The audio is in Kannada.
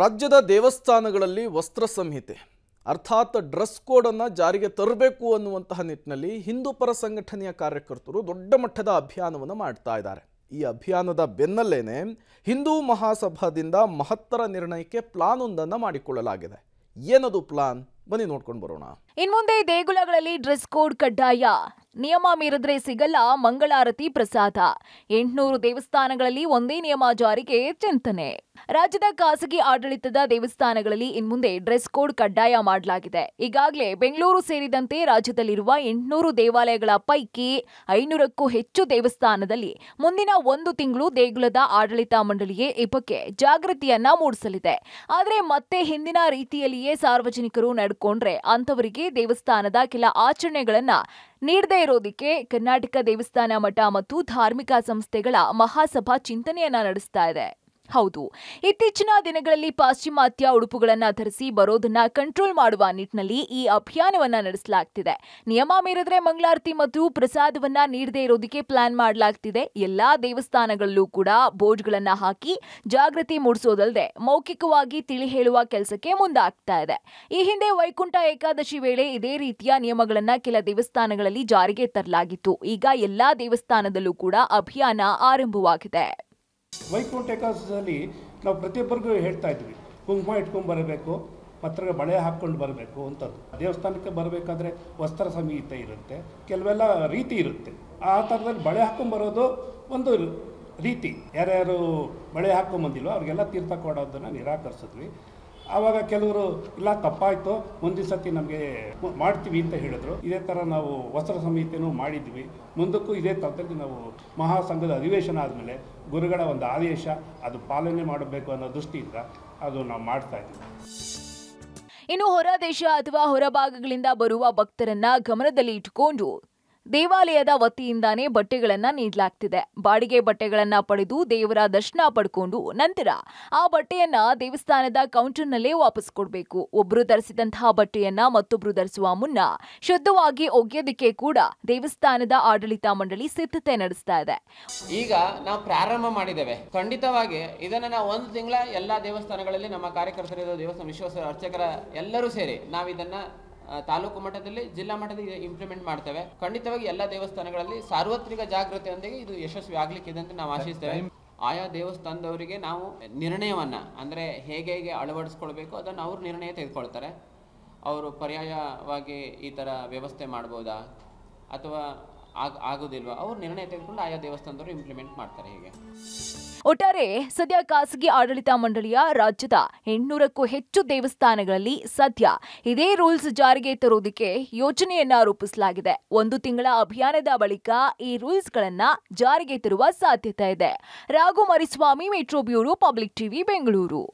ರಾಜ್ಯದ ದೇವಸ್ಥಾನಗಳಲ್ಲಿ ವಸ್ತ್ರ ಸಂಹಿತೆ ಅರ್ಥಾತ್ ಡ್ರೆಸ್ ಕೋಡನ್ನು ಜಾರಿಗೆ ತರಬೇಕು ಅನ್ನುವಂತಹ ನಿಟ್ಟಿನಲ್ಲಿ ಹಿಂದೂ ಪರ ಸಂಘಟನೆಯ ಕಾರ್ಯಕರ್ತರು ದೊಡ್ಡ ಮಟ್ಟದ ಅಭಿಯಾನವನ್ನು ಮಾಡ್ತಾ ಇದ್ದಾರೆ ಈ ಅಭಿಯಾನದ ಬೆನ್ನಲ್ಲೇನೆ ಹಿಂದೂ ಮಹಾಸಭಾದಿಂದ ಮಹತ್ತರ ನಿರ್ಣಯಕ್ಕೆ ಪ್ಲಾನ್ ಒಂದನ್ನು ಮಾಡಿಕೊಳ್ಳಲಾಗಿದೆ ಏನದು ಪ್ಲಾನ್ ಬನ್ನಿ ನೋಡ್ಕೊಂಡು ಬರೋಣ ಇನ್ಮುಂದೆ ದೇಗುಲಗಳಲ್ಲಿ ಡ್ರೆಸ್ ಕೋಡ್ ಕಡ್ಡಾಯ ನಿಯಮ ಮೀರಿದ್ರೆ ಸಿಗಲ್ಲ ಮಂಗಳಾರತಿ ಪ್ರಸಾದ ಎಂಟುನೂರು ದೇವಸ್ಥಾನಗಳಲ್ಲಿ ಒಂದೇ ನಿಯಮ ಜಾರಿಗೆ ಚಿಂತನೆ ರಾಜ್ಯದ ಖಾಸಗಿ ಆಡಳಿತದ ದೇವಸ್ಥಾನಗಳಲ್ಲಿ ಇನ್ಮುಂದೆ ಡ್ರೆಸ್ ಕೋಡ್ ಕಡ್ಡಾಯ ಮಾಡಲಾಗಿದೆ ಈಗಾಗಲೇ ಬೆಂಗಳೂರು ಸೇರಿದಂತೆ ರಾಜ್ಯದಲ್ಲಿರುವ ಎಂಟುನೂರು ದೇವಾಲಯಗಳ ಪೈಕಿ ಐನೂರಕ್ಕೂ ಹೆಚ್ಚು ದೇವಸ್ಥಾನದಲ್ಲಿ ಮುಂದಿನ ಒಂದು ತಿಂಗಳು ದೇಗುಲದ ಆಡಳಿತ ಮಂಡಳಿಯೇ ಈ ಬಗ್ಗೆ ಜಾಗೃತಿಯನ್ನ ಮೂಡಿಸಲಿದೆ ಆದರೆ ಮತ್ತೆ ಹಿಂದಿನ ರೀತಿಯಲ್ಲಿಯೇ ಸಾರ್ವಜನಿಕರು ನಡ್ಕೊಂಡ್ರೆ ಅಂಥವರಿಗೆ ದೇವಸ್ಥಾನದ ಕೆಲ ಆಚರಣೆಗಳನ್ನು ನೀಡದೇ ಇರೋದಕ್ಕೆ ಕರ್ನಾಟಕ ದೇವಸ್ಥಾನ ಮಠ ಮತ್ತು ಧಾರ್ಮಿಕ ಸಂಸ್ಥೆಗಳ ಮಹಾಸಭಾ ಚಿಂತನೆಯನ್ನ ನಡೆಸ್ತಾ ಇದೆ ಹೌದು ಇತ್ತೀಚಿನ ದಿನಗಳಲ್ಲಿ ಪಾಶ್ಚಿಮಾತ್ಯ ಉಡುಪುಗಳನ್ನು ಧರಿಸಿ ಬರೋದನ್ನ ಕಂಟ್ರೋಲ್ ಮಾಡುವ ನಿಟ್ಟಿನಲ್ಲಿ ಈ ಅಭಿಯಾನವನ್ನ ನಡೆಸಲಾಗ್ತಿದೆ ನಿಯಮ ಮೀರಿದ್ರೆ ಮಂಗಳಾರತಿ ಮತ್ತು ಪ್ರಸಾದವನ್ನ ನೀಡದೇ ಇರೋದಕ್ಕೆ ಪ್ಲಾನ್ ಮಾಡಲಾಗ್ತಿದೆ ಎಲ್ಲಾ ದೇವಸ್ಥಾನಗಳಲ್ಲೂ ಕೂಡ ಬೋರ್ಡ್ಗಳನ್ನ ಹಾಕಿ ಜಾಗೃತಿ ಮೂಡಿಸೋದಲ್ಲದೆ ಮೌಖಿಕವಾಗಿ ತಿಳಿ ಹೇಳುವ ಕೆಲಸಕ್ಕೆ ಮುಂದಾಗ್ತಾ ಇದೆ ಈ ಹಿಂದೆ ವೈಕುಂಠ ಏಕಾದಶಿ ವೇಳೆ ಇದೇ ರೀತಿಯ ನಿಯಮಗಳನ್ನ ಕೆಲ ದೇವಸ್ಥಾನಗಳಲ್ಲಿ ಜಾರಿಗೆ ತರಲಾಗಿತ್ತು ಈಗ ಎಲ್ಲಾ ದೇವಸ್ಥಾನದಲ್ಲೂ ಕೂಡ ಅಭಿಯಾನ ಆರಂಭವಾಗಿದೆ ವೈಕುಂಠ ಟೆಕಾಸಲ್ಲಿ ನಾವು ಪ್ರತಿಯೊಬ್ಬರಿಗೂ ಹೇಳ್ತಾ ಇದ್ವಿ ಕುಂಕುಮ ಇಟ್ಕೊಂಡು ಬರಬೇಕು ಪತ್ರದ ಬಳೆ ಹಾಕ್ಕೊಂಡು ಬರಬೇಕು ಅಂತದ್ದು ದೇವಸ್ಥಾನಕ್ಕೆ ಬರಬೇಕಾದ್ರೆ ವಸ್ತ್ರ ಸಂಹಿತೆ ಇರುತ್ತೆ ಕೆಲವೆಲ್ಲ ರೀತಿ ಇರುತ್ತೆ ಆ ಥರದಲ್ಲಿ ಬಳೆ ಹಾಕೊಂಡು ಬರೋದು ಒಂದು ರೀತಿ ಯಾರ್ಯಾರು ಬಳೆ ಹಾಕ್ಕೊಂಬಂದಿಲ್ವೋ ಅವ್ರಿಗೆಲ್ಲ ತೀರ್ಥ ಕೊಡೋದನ್ನು ನಿರಾಕರಿಸಿದ್ವಿ ಆವಾಗ ಕೆಲವರು ಇಲ್ಲ ತಪ್ಪಾಯಿತು ಮುಂದಿನ ಸತಿ ನಮಗೆ ಮಾಡ್ತೀವಿ ಅಂತ ಹೇಳಿದ್ರು ಇದೇ ಥರ ನಾವು ವಸ್ತ್ರ ಸಂಹಿತೆನೂ ಮಾಡಿದ್ವಿ ಮುಂದಕ್ಕೂ ಇದೇ ತರದಲ್ಲಿ ನಾವು ಮಹಾಸಂಘದ ಅಧಿವೇಶನ ಆದಮೇಲೆ ಗುರುಗಳ ಒಂದು ಆದೇಶ ಅದು ಪಾಲನೆ ಮಾಡಬೇಕು ಅನ್ನೋ ದೃಷ್ಟಿಯಿಂದ ಅದು ನಾವು ಮಾಡ್ತಾ ಇದ್ದೀವಿ ಇನ್ನು ಹೊರ ದೇಶ ಅಥವಾ ಹೊರಭಾಗಗಳಿಂದ ಬರುವ ಭಕ್ತರನ್ನ ಗಮನದಲ್ಲಿ ಇಟ್ಟುಕೊಂಡು ದೇವಾಲಯದ ವತಿಯಿಂದಾನೇ ಬಟ್ಟೆಗಳನ್ನ ನೀಡಲಾಗ್ತಿದೆ ಬಾಡಿಗೆ ಬಟ್ಟೆಗಳನ್ನ ಪಡೆದು ದೇವರ ದರ್ಶನ ಪಡ್ಕೊಂಡು ನಂತರ ಆ ಬಟ್ಟೆಯನ್ನ ದೇವಸ್ಥಾನದ ಕೌಂಟರ್ನಲ್ಲೇ ವಾಪಸ್ ಕೊಡಬೇಕು ಒಬ್ರು ಧರಿಸಿದಂತಹ ಬಟ್ಟೆಯನ್ನ ಮತ್ತೊಬ್ರು ಧರಿಸುವ ಮುನ್ನ ಶುದ್ಧವಾಗಿ ಒಗೆಯೋದಕ್ಕೆ ಕೂಡ ದೇವಸ್ಥಾನದ ಆಡಳಿತ ಮಂಡಳಿ ಸಿದ್ಧತೆ ನಡೆಸ್ತಾ ಇದೆ ಈಗ ನಾವು ಪ್ರಾರಂಭ ಮಾಡಿದ್ದೇವೆ ಖಂಡಿತವಾಗಿ ಇದನ್ನ ನಾವು ಒಂದು ತಿಂಗಳ ಎಲ್ಲಾ ದೇವಸ್ಥಾನಗಳಲ್ಲಿ ನಮ್ಮ ಕಾರ್ಯಕರ್ತರ ದೇವಸ್ಥಾನ ವಿಶ್ವಾಸ ಅರ್ಚಕರ ಎಲ್ಲರೂ ಸೇರಿ ನಾವು ಇದನ್ನ ತಾಲೂಕು ಮಟ್ಟದಲ್ಲಿ ಜಿಲ್ಲಾ ಮಟ್ಟದಲ್ಲಿ ಇಂಪ್ಲಿಮೆಂಟ್ ಮಾಡ್ತೇವೆ ಖಂಡಿತವಾಗಿ ಎಲ್ಲ ದೇವಸ್ಥಾನಗಳಲ್ಲಿ ಸಾರ್ವತ್ರಿಕ ಜಾಗೃತಿಯೊಂದಿಗೆ ಇದು ಯಶಸ್ವಿ ಆಗ್ಲಿಕ್ಕೆ ಅಂತ ನಾವು ಆಶಿಸ್ತೇವೆ ಆಯಾ ದೇವಸ್ಥಾನದವರಿಗೆ ನಾವು ನಿರ್ಣಯವನ್ನು ಅಂದರೆ ಹೇಗೆ ಹೇಗೆ ಅಳವಡಿಸ್ಕೊಳ್ಬೇಕು ಅದನ್ನು ಅವರು ನಿರ್ಣಯ ತೆಗೆದುಕೊಳ್ತಾರೆ ಅವರು ಪರ್ಯಾಯವಾಗಿ ಈ ಥರ ವ್ಯವಸ್ಥೆ ಮಾಡ್ಬೋದಾ ಅಥವಾ ಆಗ ಆಗೋದಿಲ್ವ ಅವ್ರು ನಿರ್ಣಯ ತೆಗೆದುಕೊಂಡು ಆಯಾ ದೇವಸ್ಥಾನದವರು ಇಂಪ್ಲಿಮೆಂಟ್ ಮಾಡ್ತಾರೆ ಹೀಗೆ ಒಟ್ಟಾರೆ ಸದ್ಯ ಖಾಸಗಿ ಆಡಳಿತ ಮಂಡಳಿಯ ರಾಜ್ಯದ ಎಂಟುನೂರಕ್ಕೂ ಹೆಚ್ಚು ದೇವಸ್ಥಾನಗಳಲ್ಲಿ ಸದ್ಯ ಇದೇ ರೂಲ್ಸ್ ಜಾರಿಗೆ ತರುವುದಕ್ಕೆ ಯೋಜನೆಯನ್ನ ರೂಪಿಸಲಾಗಿದೆ ಒಂದು ತಿಂಗಳ ಅಭಿಯಾನದ ಬಳಿಕ ಈ ರೂಲ್ಸ್ಗಳನ್ನ ಜಾರಿಗೆ ತರುವ ಸಾಧ್ಯತೆ ಇದೆ Raghu Mariswamy metro bureau public TV Bengaluru